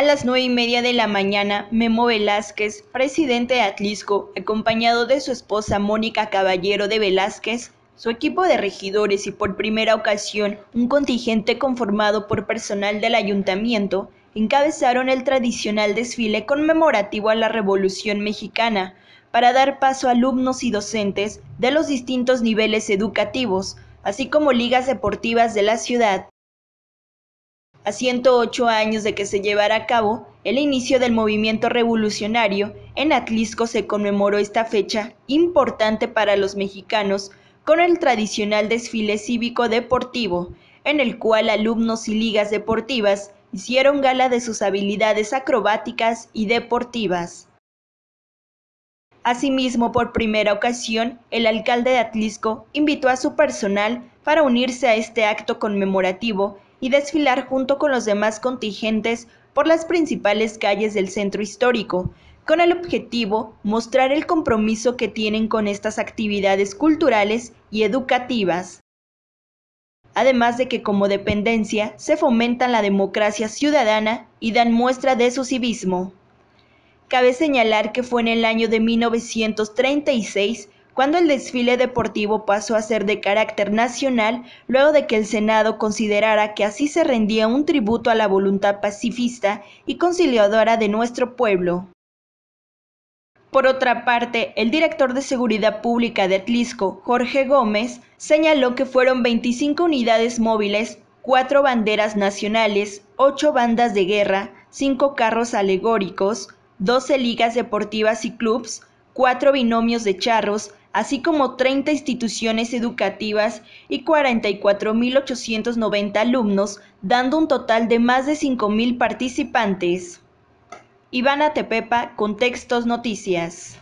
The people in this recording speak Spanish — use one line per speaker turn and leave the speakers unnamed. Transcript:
A las nueve y media de la mañana, Memo Velázquez, presidente de Atlisco, acompañado de su esposa Mónica Caballero de Velázquez, su equipo de regidores y por primera ocasión un contingente conformado por personal del ayuntamiento, encabezaron el tradicional desfile conmemorativo a la Revolución Mexicana para dar paso a alumnos y docentes de los distintos niveles educativos, así como ligas deportivas de la ciudad a 108 años de que se llevara a cabo el inicio del movimiento revolucionario, en Atlisco se conmemoró esta fecha importante para los mexicanos con el tradicional desfile cívico-deportivo, en el cual alumnos y ligas deportivas hicieron gala de sus habilidades acrobáticas y deportivas. Asimismo, por primera ocasión, el alcalde de Atlisco invitó a su personal para unirse a este acto conmemorativo y desfilar junto con los demás contingentes por las principales calles del centro histórico, con el objetivo mostrar el compromiso que tienen con estas actividades culturales y educativas. Además de que como dependencia se fomentan la democracia ciudadana y dan muestra de su civismo. Cabe señalar que fue en el año de 1936 cuando el desfile deportivo pasó a ser de carácter nacional luego de que el Senado considerara que así se rendía un tributo a la voluntad pacifista y conciliadora de nuestro pueblo. Por otra parte, el director de Seguridad Pública de Atlisco, Jorge Gómez, señaló que fueron 25 unidades móviles, 4 banderas nacionales, 8 bandas de guerra, 5 carros alegóricos, 12 ligas deportivas y clubs, 4 binomios de charros, así como 30 instituciones educativas y 44.890 alumnos, dando un total de más de 5.000 participantes. Ivana Tepepa, Contextos Noticias.